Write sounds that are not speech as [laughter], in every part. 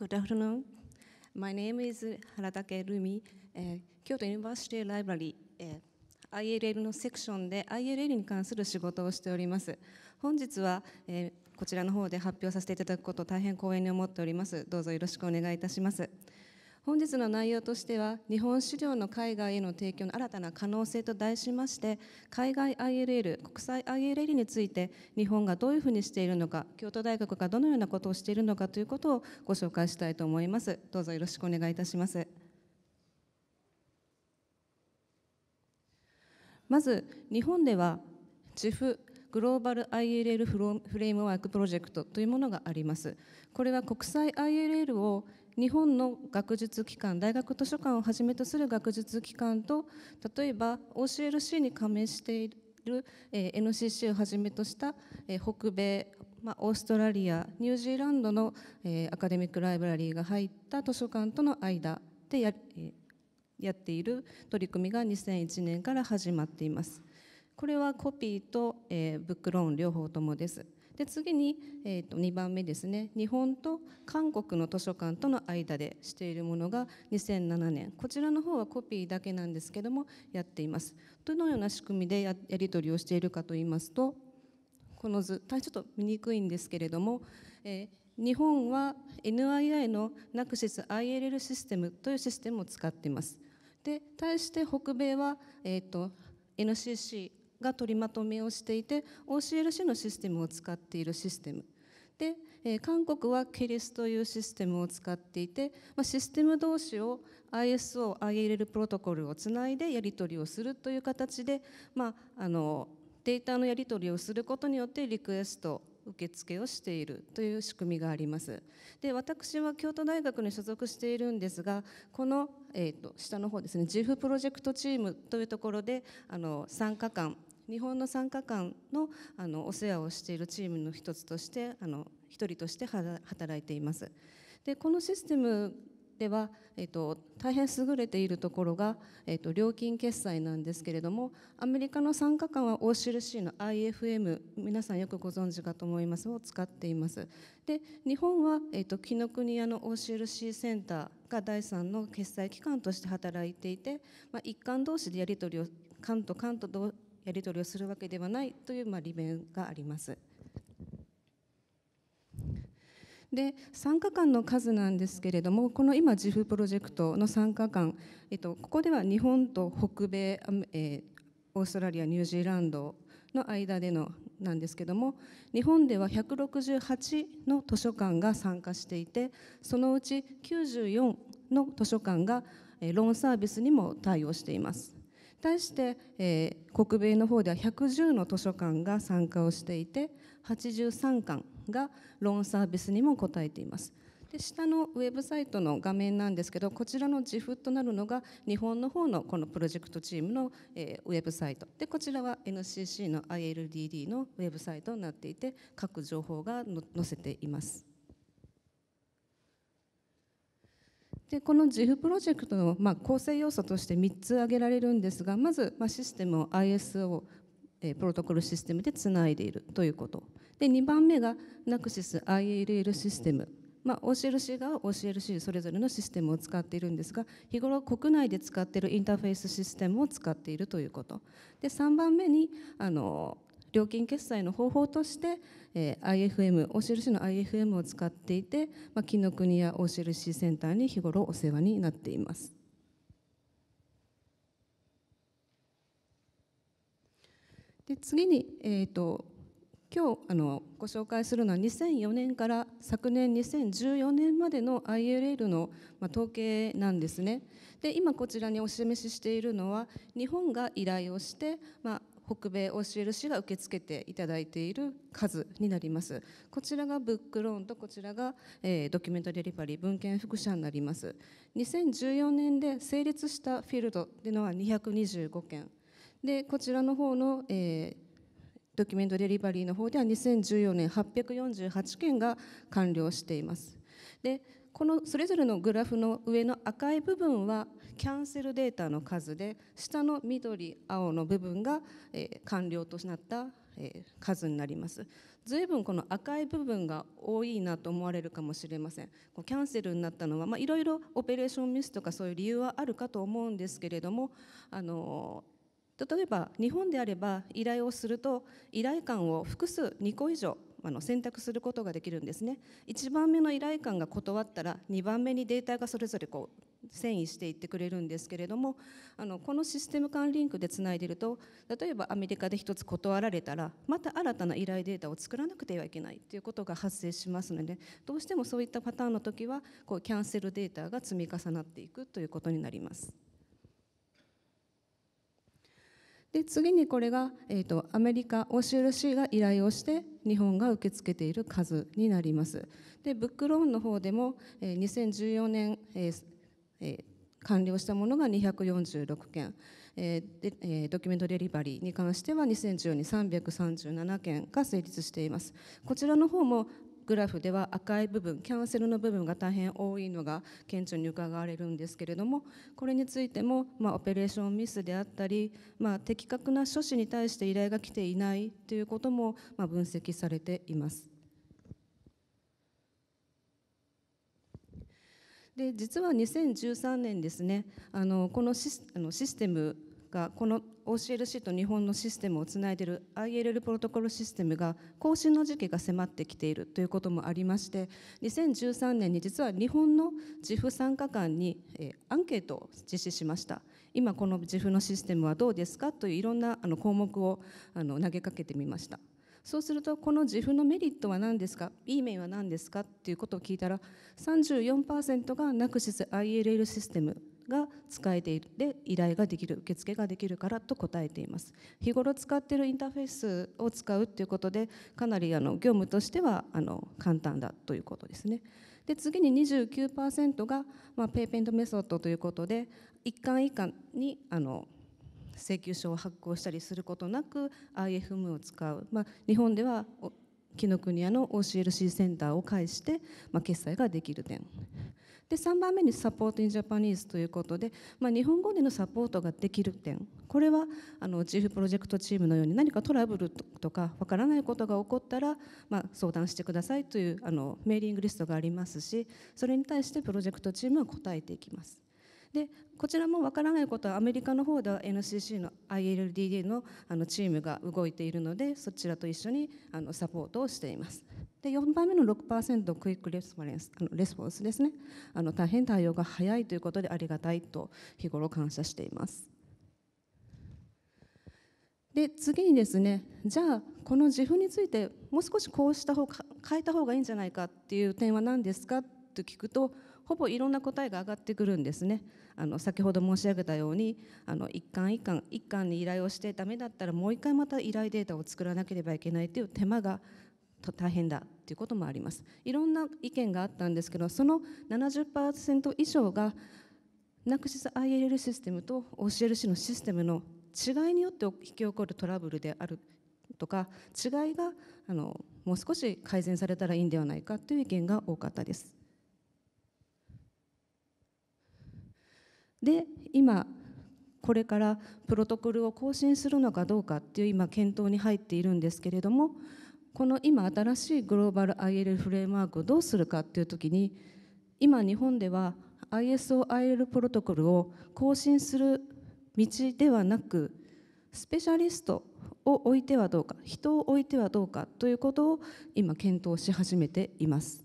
Good afternoon. My name is h a r a えー、京都ユニバーシティライブラリ b えー、ILL のセクションで ILL に関する仕事をしております。本日は、えー、こちらの方で発表させていただくことを大変光栄に思っております。どうぞよろしくお願いいたします。本日の内容としては日本資料の海外への提供の新たな可能性と題しまして海外 ILL 国際 ILL について日本がどういうふうにしているのか京都大学がどのようなことをしているのかということをご紹介したいと思いますどうぞよろしくお願いいたしますまず日本では JIF グローバル ILL フレームワークプロジェクトというものがありますこれは国際 ILL を日本の学術機関大学図書館をはじめとする学術機関と例えば OCLC に加盟している、えー、NCC をはじめとした、え北米、まあ、オーストラリアニュージーランドの、えー、アカデミックライブラリーが入った図書館との間でや,、えー、やっている取り組みが2001年から始まっています。これはコピーと、えー、ブックローン両方ともです。で次に、えー、と2番目ですね日本と韓国の図書館との間でしているものが2007年こちらの方はコピーだけなんですけどもやっていますどのような仕組みでやり取りをしているかといいますとこの図大変ちょっと見にくいんですけれども、えー日本は NII のナクシス ILL システムというシステムを使っています。で対して北米は、えーと NCC が取りまとめをしていて OCLC のシステムを使っているシステムで、えー、韓国はケリスというシステムを使っていて、まあ、システム同士を ISO、ILL プロトコルをつないでやり取りをするという形で、まあ、あのデータのやり取りをすることによってリクエスト受付をしているという仕組みがありますで私は京都大学に所属しているんですがこの、えーと、下の方ですね JIF プロジェクトチームというところであの3加間日本の参加官のあのお世話をしているチームの一つとしてあの一人として働いています。でこのシステムでは、えっと、大変優れているところが、えっと、料金決済なんですけれどもアメリカの参加官は OCLC の IFM 皆さんよくご存知かと思いますを使っていますで日本は、えっと、紀ノ国屋の OCLC センターが第3の決済機関として働いていて、まあ、一貫同士でやり取りを官と官とやり取りをするわけではないというまあ利便があります。で参加官の数なんですけれどもこの今 JIF プロジェクトの参加官、えっと、ここでは日本と北米、えー、オーストラリアニュージーランドの間でのなんですけども日本では168の図書館が参加していてそのうち94の図書館がローンサービスにも対応しています。対して、えー、国米の方では110の図書館が参加をしていて83館がローンサービスにも応えています。で下のウェブサイトの画面なんですけどこちらの自負となるのが日本の方のこのプロジェクトチームの、えー、ウェブサイトでこちらは NCC の ILDD のウェブサイトになっていて各情報が載せています。でこの JIF プロジェクトの、まあ、構成要素として3つ挙げられるんですがまず、まあ、システムを ISO プロトコルシステムでつないでいるということで2番目が NAXISILL システム、まあ、OCLC 側は OCLC それぞれのシステムを使っているんですが日頃国内で使っているインターフェースシステムを使っているということで3番目にあの料金決済の方法として、えー、IFM お印の IFM を使っていて、まあ、金の国や OCLC センターに日頃お世話になっています。で次に、えーと、と今日あのご紹介するのは2004年から昨年2014年までの ILL の、まあ、統計なんですね。で今こちらにお示ししているのは日本が依頼をして、まあ、北米 OCLC が受け付けていただいている数になりますこちらがブックローンとこちらが、えー、ドキュメントデリバリー文献副社になります2014年で成立したフィールドというのは225件でこちらの方の、えー、ドキュメントデリバリーの方では2014年848件が完了しています。でこのそれぞれのグラフの上の赤い部分はキャンセルデータの数で下の緑青の部分が、え完了となった、え数になります随分この赤い部分が多いなと思われるかもしれませんキャンセルになったのはいろいろオペレーションミスとかそういう理由はあるかと思うんですけれどもあの例えば日本であれば依頼をすると依頼官を複数2個以上あの選択することができるんですね1番目の依頼官が断ったら2番目にデータがそれぞれこう遷移していってくれるんですけれどもあのこのシステム間リンクでつないでると例えばアメリカで1つ断られたらまた新たな依頼データを作らなくてはいけないということが発生しますのでどうしてもそういったパターンの時はこうキャンセルデータが積み重なっていくということになります。で次にこれが、えーと、アメリカ OCLC が依頼をして日本が受け付けている数になりますでブックローンの方でも、えー、2014年、えーえー、完了したものが246件、えーでえー、ドキュメントデリバリーに関しては2014年337件が成立していますこちらの方もグラフでは赤い部分キャンセルの部分が大変多いのが顕著に伺われるんですけれどもこれについても、まあ、オペレーションミスであったり、まあ、的確な処置に対して依頼が来ていないということも、まあ、分析されています。で実は2013年ですねあのこのシスあのシステムがこの OCLC と日本のシステムをつないでいる ILL プロトコルシステムが更新の時期が迫ってきているということもありまして2013年に実は日本の JIF 参加官にアンケートを実施しました今この JIF のシステムはどうですかといういろんな項目を投げかけてみましたそうするとこの JIF のメリットは何ですか B 面は何ですかということを聞いたら34%がなくしス ILL システムが使えていで依頼ができる受付ができるからと答えています日頃使っているインターフェースを使うということでかなりあの業務としてはあの簡単だということですねで次に29%が、まあ、ペイペントメソッドということで一貫一貫にあの請求書を発行したりすることなく IFM を使う、まあ、日本では紀ノ国屋の OCLC センターを介して、まあ、決済ができる点で3番目にサポート・イン・ジャパニーズということで、まあ、日本語でのサポートができる点これはあのチーフプロジェクトチームのように何かトラブルとかわからないことが起こったら、まあ、相談してくださいというあのメーリングリストがありますしそれに対してプロジェクトチームは答えていきます。でこちらもわからないことはアメリカの方では NCC の ILDD のあのチームが動いているのでそちらと一緒にあのサポートをしています。で4番目の6%クイックレスポンスあのレスポンスですねあの大変対応が早いということでありがたいと日頃感謝していますで次にですねじゃあこの自負についてもう少しこうした方変えた方がいいんじゃないかっていう点は何ですかと聞くとほぼいろんな答えが上がってくるんですねあの先ほど申し上げたようにあの一貫一貫一貫に依頼をしてダメだったらもう一回また依頼データを作らなければいけないという手間が大変だっていうこともありますいろんな意見があったんですけどその70%以上がナクシス ILL システムと OCLC のシステムの違いによって引き起こるトラブルであるとか違いがあのもう少し改善されたらいいんではないかという意見が多かったです。で今これからプロトコルを更新するのかどうかっていう今検討に入っているんですけれどもこの今新しいグローバル ILL フレームワークをどうするかっていう時に今日本では ISOIL プロトコルを更新する道ではなくスペシャリストを置いてはどうか人を置いてはどうかということを今検討し始めています。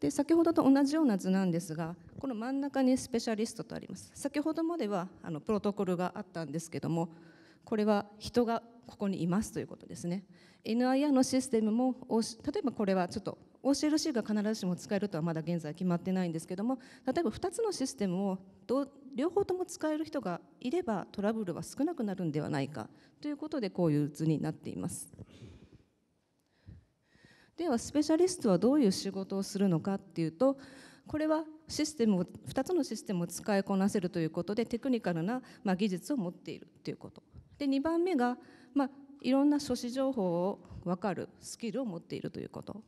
で先ほどと同じような図なんですがこの真ん中にスペシャリストとあります先ほどまではあのプロトコルがあったんですけどもこれは人がここにいますということですね NIR のシステムも例えばこれはちょっと OCLC が必ずしも使えるとはまだ現在決まってないんですけども例えば2つのシステムを両方とも使える人がいればトラブルは少なくなるんではないかということでこういう図になっています。ではスペシャリストはどういう仕事をするのかっていうとこれはシステムを2つのシステムを使いこなせるということでテクニカルな、ま技術を持っているということで2番目が、まあ、いろんな書士情報を分かるスキルを持っているということ。こ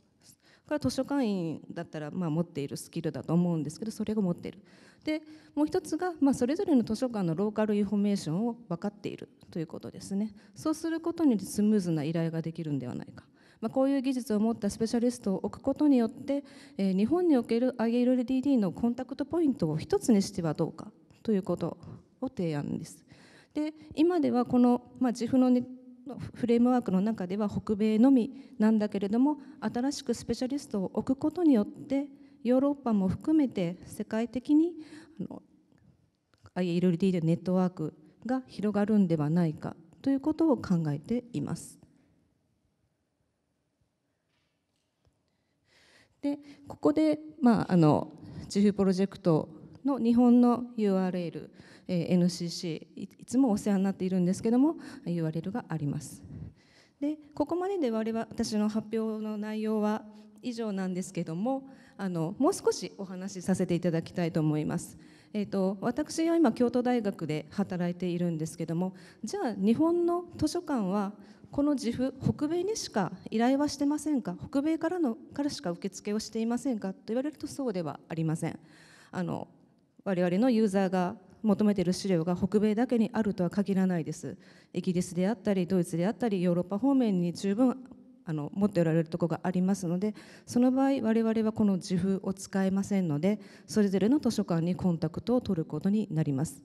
れは図書館員だったら、まあ、持っているスキルだと思うんですけどそれが持っているでもう一つが、まあ、それぞれの図書館のローカルインフォメーションを分かっているということですねそうすることにスムーズな依頼ができるんではないかまあ、こういう技術を持ったスペシャリストを置くことによって、えー、日本における ILDD のコンタクトポイントを一つにしてはどうかということを提案です。で今ではこの、まあ、自の、ね、フレームワークの中では北米のみなんだけれども新しくスペシャリストを置くことによってヨーロッパも含めて世界的にあの ILD でネットワークが広がるんではないかということを考えています。でここで、まあ、あの自負プロジェクトの日本の URL、え NCC いつもお世話になっているんですけども URL があります。でここまでで我々私の発表の内容は以上なんですけどもあのもう少しお話しさせていただきたいと思います。えーと、と私は今京都大学で働いているんですけどもじゃあ日本の図書館はこの自負北米にしか依頼はしてませんか北米からのからしか受付をしていませんかと言われるとそうではありません。あの我々のユーザーが求めている資料が北米だけにあるとは限らないですイギリスであったりドイツであったりヨーロッパ方面に十分あの持っておられるとこがありますのでその場合我々はこの自負を使えませんのでそれぞれの図書館にコンタクトを取ることになります。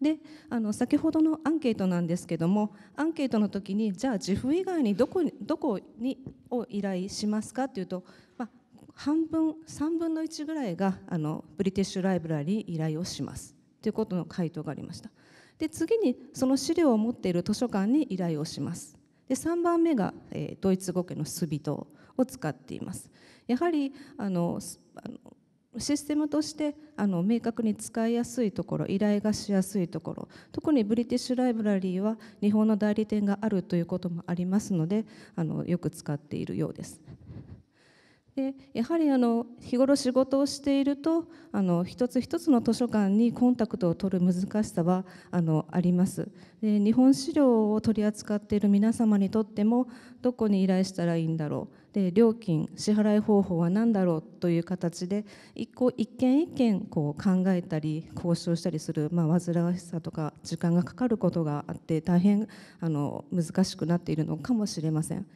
であの先ほどのアンケートなんですけどもアンケートの時にじゃあ自負以外にどこにどこにを依頼しますかというと半分3分の1ぐらいがあのブリティッシュライブラリー依頼をしますということの回答がありましたで次にその資料を持っている図書館に依頼をしますで3番目が、えー、ドイツ語圏のスビトを使っていますやはりあのシステムとしてあの明確に使いやすいところ依頼がしやすいところ特にブリティッシュライブラリーは日本の代理店があるということもありますのであのよく使っているようですでやはりあの日頃仕事をしているとあの一つ一つの図書館にコンタクトを取る難しさはあのありますで日本資料を取り扱っている皆様にとってもどこに依頼したらいいんだろうで料金支払い方法は何だろうという形で一個一件一件こう考えたり交渉したりする、まあ、煩わしさとか時間がかかることがあって大変あの難しくなっているのかもしれません。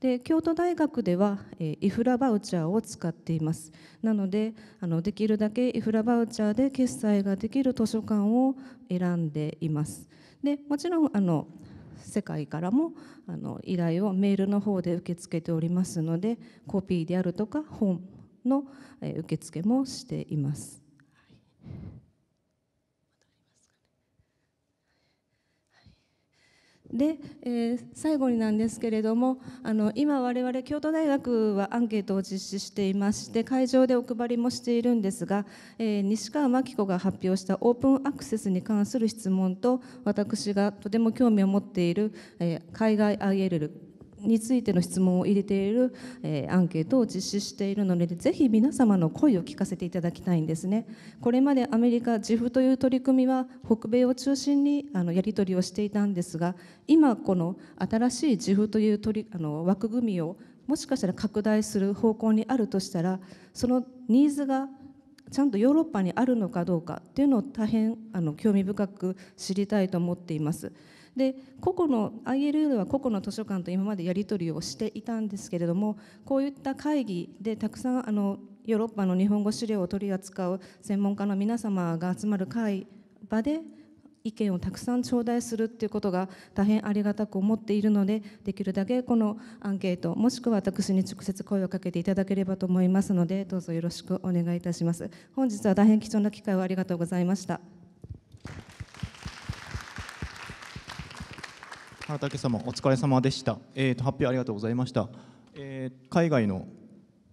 で京都大学では、えイフラバウチャーを使っていますなのであのできるだけイフラバウチャーで決済ができる図書館を選んでいますでもちろんあの世界からもあの依頼をメールの方で受け付けておりますのでコピーであるとか本の受付もしています。で、えー、最後になんですけれどもあの今我々京都大学はアンケートを実施していまして会場でお配りもしているんですが、えー、西川真紀子が発表したオープンアクセスに関する質問と私がとても興味を持っている、えー、海外 IL についての質問を入れている、えー、アンケートを実施しているのでぜひ皆様の声を聞かせていただきたいんですねこれまでアメリカ自 i f という取り組みは北米を中心にあのやり取りをしていたんですが今この新しい自 i f という取りあの枠組みをもしかしたら拡大する方向にあるとしたらそのニーズがちゃんとヨーロッパにあるのかどうかっていうのを大変あの興味深く知りたいと思っています。で個々の ILL は個々の図書館と今までやり取りをしていたんですけれどもこういった会議でたくさんあのヨーロッパの日本語資料を取り扱う専門家の皆様が集まる会場で意見をたくさん頂戴するっていうことが大変ありがたく思っているのでできるだけこのアンケートもしくは私に直接声をかけていただければと思いますのでどうぞよろしくお願いいたします本日は大変貴重な機会をありがとうございました。原武様お疲れ様でした、えーと、発表ありがとうございました、えー、海外の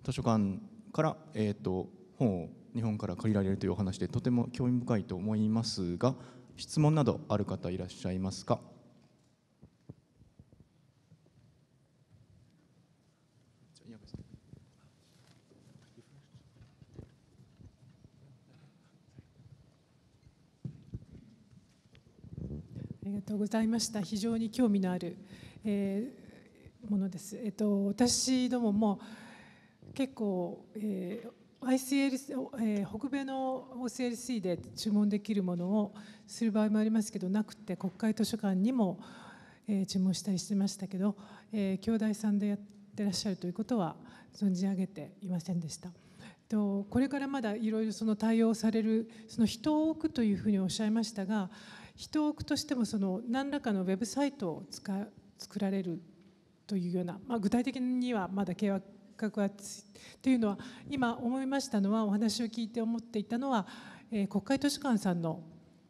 図書館から、えーと本を日本から借りられるというお話でとても興味深いと思いますが質問などある方いらっしゃいますかりがとうございました。非常に興味のある、えー、ものです。えっと私どもも結構、えー、ICL、えー、北米の OCLC で注文できるものをする場合もありますけど、なくて国会図書館にも、えー、注文したりしてましたけど、えー、兄弟さんでやってらっしゃるということは存じ上げていませんでした。とこれからまだいろいろその対応されるその人を置くというふうにおっしゃいましたが人を置くとしてもその何らかのウェブサイトを使作られるというような、まあ、具体的にはまだ計画はっというのは今思いましたのはお話を聞いて思っていたのは、えー、国会図書館さんの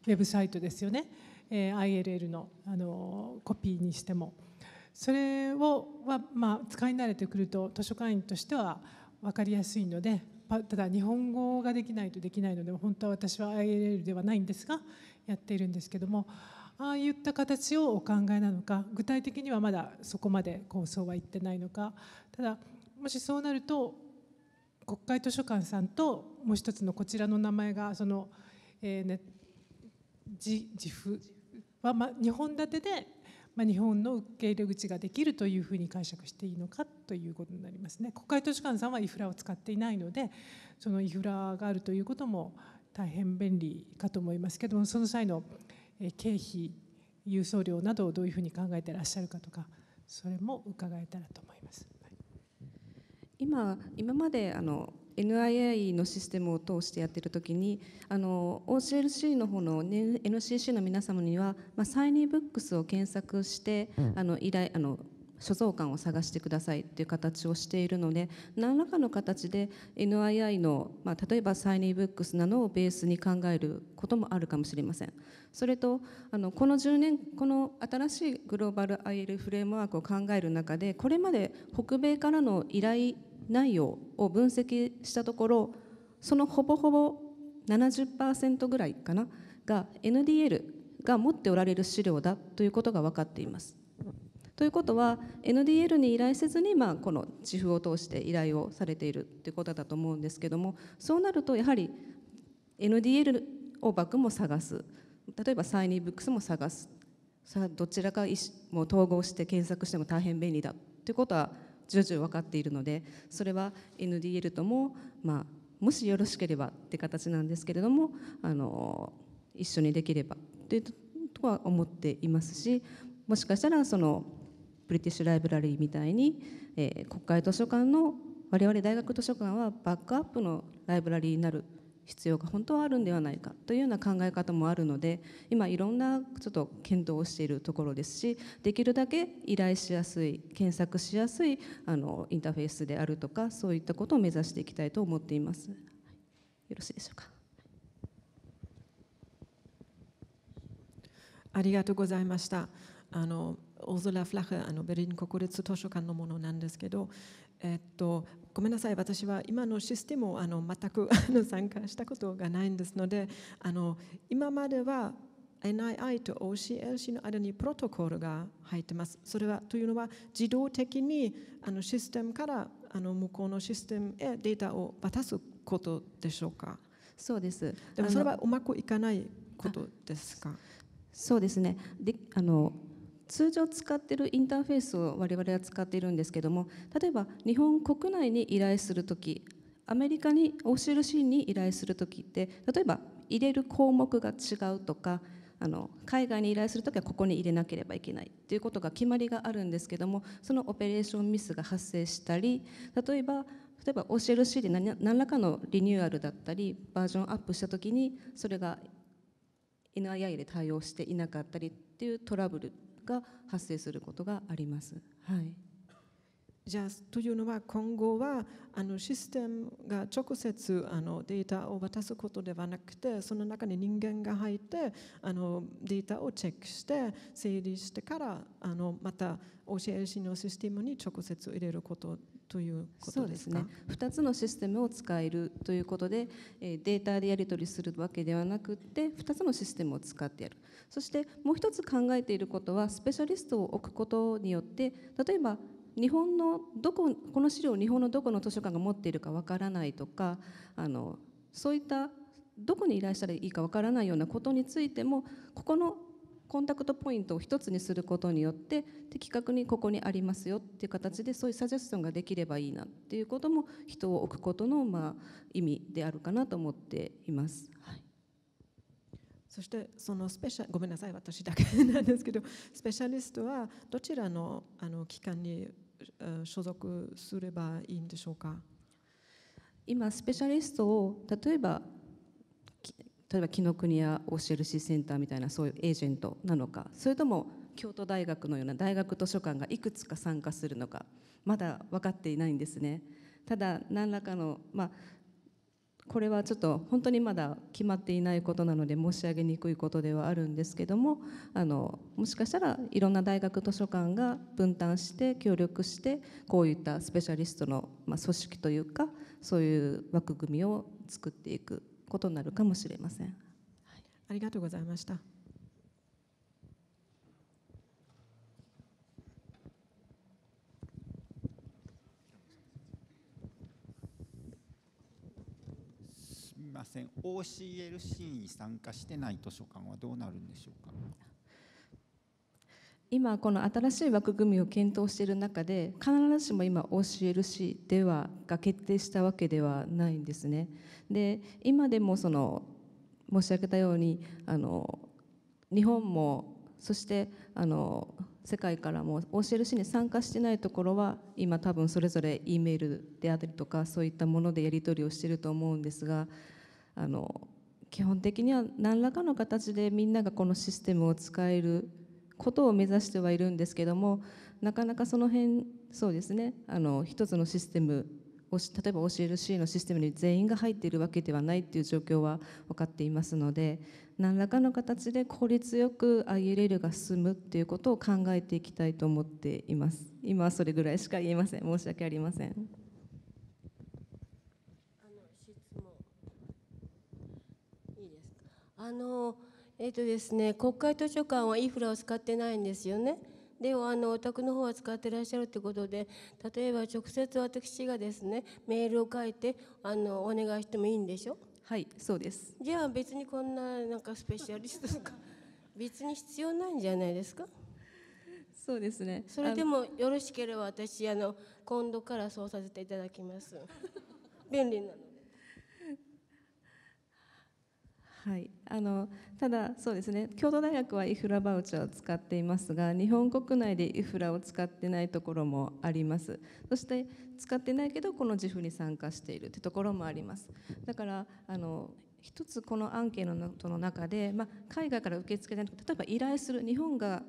ウェブサイトですよね、えー、ILL のあのコピーにしても。それをは、まあ、使い慣れてくると図書館員としては分かりやすいのでただ日本語ができないとできないので本当は私は ILL ではないんですが、やっているんですけどもああいった形をお考えなのか具体的にはまだそこまで構想はいってないのかただもしそうなると国会図書館さんともう一つのこちらの名前がその、えーね、自自負は、ま、2本立てで、ま、日本の受け入れ口ができるというふうに解釈していいのかということになりますね。国会図書館さんはイフラを使っていないのでそのイフラがあるということも大変便利かと思いますけどもその際の経費郵送料などをどういうふうに考えてらっしゃるかとかそれも伺えたらと思います。今今まであの NIA のシステムを通してやってる時にあの OCLC の方の NCC の皆様には、まあ、サイニーブックスを検索して、うん、あの依頼あの所蔵館を探してくださいていう形をしているので何らかの形で NII の、まあ、例えばサイニーブックスなどをベースに考えることもあるかもしれませんそれとあのこの10年この新しいグローバル IL フレームワークを考える中でこれまで北米からの依頼内容を分析したところそのほぼほぼ70%ぐらいかなが NDL が持っておられる資料だということが分かっています。ということは NDL に依頼せずに、まあ、この地符を通して依頼をされているということだと思うんですけどもそうなるとやはり NDL をバックも探す例えばサイニーブックスも探すさあどちらかもう統合して検索しても大変便利だということは徐々分かっているのでそれは NDL とも、まあ、もしよろしければって形なんですけれどもあの一緒にできればというとは思っていますしもしかしたらそのブリティッシュ・ライブラリーみたいに、えー、国会図書館の我々大学図書館はバックアップのライブラリーになる必要が本当はあるんではないかというような考え方もあるので今いろんなちょっと検討をしているところですしできるだけ依頼しやすい検索しやすいあのインターフェースであるとかそういったことを目指していきたいと思っています。よろしいでしょうかありがとうございました。あの大空フラフあのベルリン国立図書館のものなんですけど、えっと、ごめんなさい私は今のシステムをあの全く [laughs] 参加したことがないんですのであの今までは NII と OCLC の間にプロトコルが入ってます。それはというのは自動的にあのシステムからあの向こうのシステムへデータを渡すことでしょうか。そうです。でもそれはうまくいかないことですか。そうですね。で、あの通常使ってるインターフェースを我々は使っているんですけども例えば日本国内に依頼する時アメリカに OCLC に依頼する時って例えば入れる項目が違うとかあの海外に依頼する時はここに入れなければいけないということが決まりがあるんですけどもそのオペレーションミスが発生したり例えば例えば OCLC で何何らかのリニューアルだったりバージョンアップした時にそれが NII で対応していなかったりっていうトラブルが発生することがあります。はい、じゃあというのは今後はあのシステムが直接あのデータを渡すことではなくてその中に人間が入ってあのデータをチェックして整理してからあのまた OCLC のシステムに直接入れることということですね2つのシステムを使えるということでデータでやり取りするわけではなくて2つのシステムを使ってやるそしてもう1つ考えていることはスペシャリストを置くことによって例えば日本のどここの資料を日本のどこの図書館が持っているかわからないとかあのそういったどこにらっしたらいいかわからないようなことについてもここのコンタクトポイントを一つにすることによって的確にここにありますよっていう形でそういうサジェスションができればいいなっていうことも人を置くことのまあ意味であるかなと思っています。はいそしてそのスペシャごめんなさい私だけなんですけどスペシャリストはどちらのあの機関に所属すればいいんでしょうか今スペシャリストを例えば例えば紀ノ国屋オシェルシーセンターみたいなそういうエージェントなのかそれとも京都大学のような大学図書館がいくつか参加するのかまだ分かっていないんですね。ただ何らかの、まあ、これはちょっと本当にまだ決まっていないことなので申し上げにくいことではあるんですけどもあのもしかしたらいろんな大学図書館が分担して協力してこういったスペシャリストの、まあ、組織というかそういう枠組みを作っていくことになるかもしれません。はい、ありがとうございました。すみません、OCLC に参加してない図書館はどうなるんでしょうか。今この新しい枠組みを検討している中で必ずしも今 OCLC ではが決定したわけではないんですね。で今でもその申し上げたようにあの日本もそしてあの世界からも OCLC に参加してないところは今多分それぞれ E メールであったりとかそういったものでやり取りをしていると思うんですがあの基本的には何らかの形でみんながこのシステムを使えることを目指してはいるんですけどもなかなかその辺そうですねあの一つのシステム例えば OCLC のシステムに全員が入っているわけではないっていう状況は分かっていますので何らかの形で効率よく ILL が進むっていうことを考えていきたいと思っています今はそれぐらいしか言えません申し訳ありませんあの質問いいですかあのえーとですね、国会図書館はインフラを使ってないんですよね。であのお宅の方は使ってらっしゃるということで例えば直接私がですねメールを書いてあのお願いしてもいいんでしょはいそうですじゃあ別にこんななんかスペシャリストとか [laughs] 別に必要ないんじゃないですかそうですねそれでもよろしければ私あの今度からそうさせていただきます便利なのはい、あのただそうですね京都大学はイフラバウチャーを使っていますが日本国内でイフラを使ってないところもありますそして使ってないけどこの自負に参加しているというところもありますだからあの一つこのアンケートの中で、まあ、海外から受け付けない例えば依頼する日本が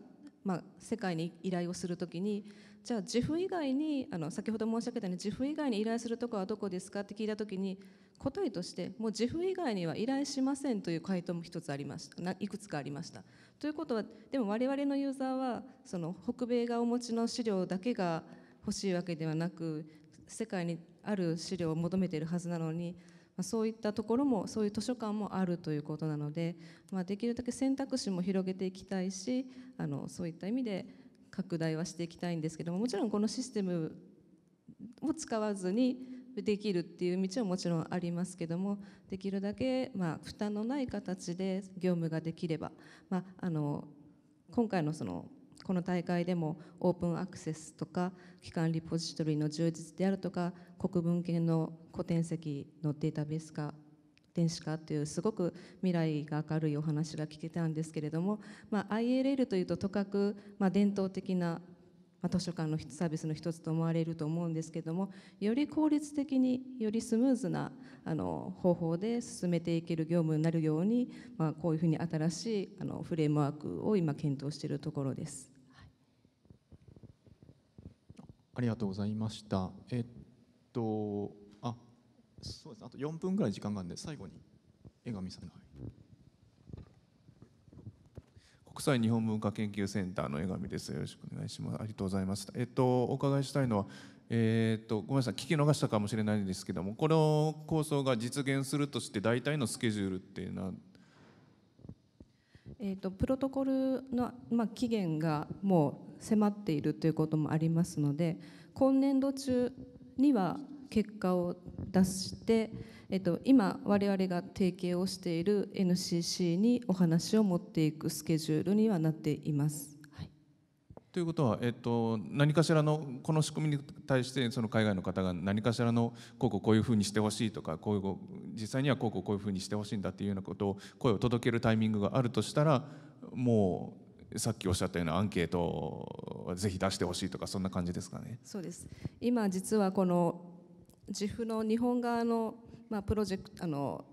まあ、世界に依頼をするときにじゃあ自負以外にあの先ほど申し上げたように自負以外に依頼するところはどこですかって聞いたときに答えとしてもう自負以外には依頼しませんという回答も一つありましたいくつかありましたということはでも我々のユーザーはその北米がお持ちの資料だけが欲しいわけではなく世界にある資料を求めているはずなのにそういったところもそういう図書館もあるということなので、まあ、できるだけ選択肢も広げていきたいしあのそういった意味で拡大はしていきたいんですけどももちろんこのシステムを使わずにできるっていう道はもちろんありますけどもできるだけまあ負担のない形で業務ができれば、まあ、あの今回のそのこの大会でもオープンアクセスとか機関リポジトリの充実であるとか国分系の古典籍のデータベース化電子化っていうすごく未来が明るいお話が聞けたんですけれども、まあ、ILL というととかく、まあ、伝統的なまあ、図書館のサービスの一つと思われると思うんですけどもより効率的によりスムーズなあの方法で進めていける業務になるように、まあ、こういうふうに新しいあのフレームワークを今検討しているところです。ありがとうございました。えっとあそうですあと4分ぐらい時間があるんで最後に江上さんに。国際日本文化研究センターの江上です。よろしくお願いします。ありがとうございます。えっとお伺いしたいのは、えー、っとごめんなさい聞き逃したかもしれないんですけども、この構想が実現するとして大体のスケジュールっていうな。えーと、とプロトコルの、まあ、期限がもう迫っているということもありますので今年度中には結果を出して、えっと、今我々が提携をしている NCC にお話を持っていくスケジュールにはなっています。はい、ということは、えっと、何かしらのこの仕組みに対してその海外の方が何かしらのこうこうこういうふうにしてほしいとかこういう実際にはこうこうこういうふうにしてほしいんだっていうようなことを声を届けるタイミングがあるとしたらもうさっきおっしゃったようなアンケートをぜひ出してほしいとかそんな感じですかね。そうです今実はこの自負の日本側の、まあ、プロジェクトあの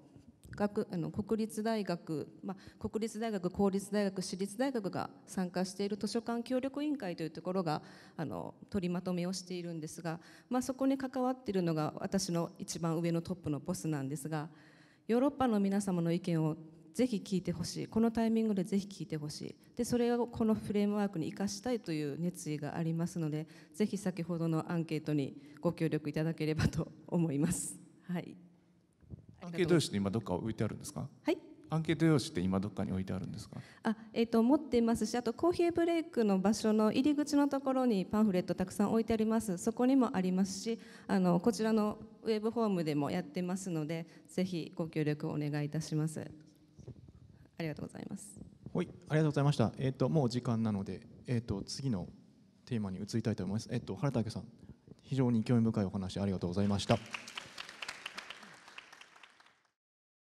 学あの国立大学、まあ、国立大学公立大学私立大学が参加している図書館協力委員会というところがあの取りまとめをしているんですが、まあ、そこに関わっているのが私の一番上のトップのボスなんですがヨーロッパの皆様の意見をぜひ聞いてほしいこのタイミングでぜひ聞いてほしいでそれをこのフレームワークに生かしたいという熱意がありますのでぜひ先ほどのアンケートにご協力いただければと思います。はい、アンケート用紙って今どっか置いてあるんですかはいアンケート用紙って今どっかに置いてあるんですか。あ、えっ、ー、と持っていますし、あとコーヒーブレイクの場所の入り口のところにパンフレットたくさん置いてあります。そこにもありますし、あのこちらのウェブホームでもやってますので、ぜひご協力をお願いいたします。ありがとうございます。はい、ありがとうございました。えっ、ー、ともう時間なので、えっ、ー、と次のテーマに移りたいと思います。えっ、ー、と原武さん、非常に興味深いお話ありがとうございました。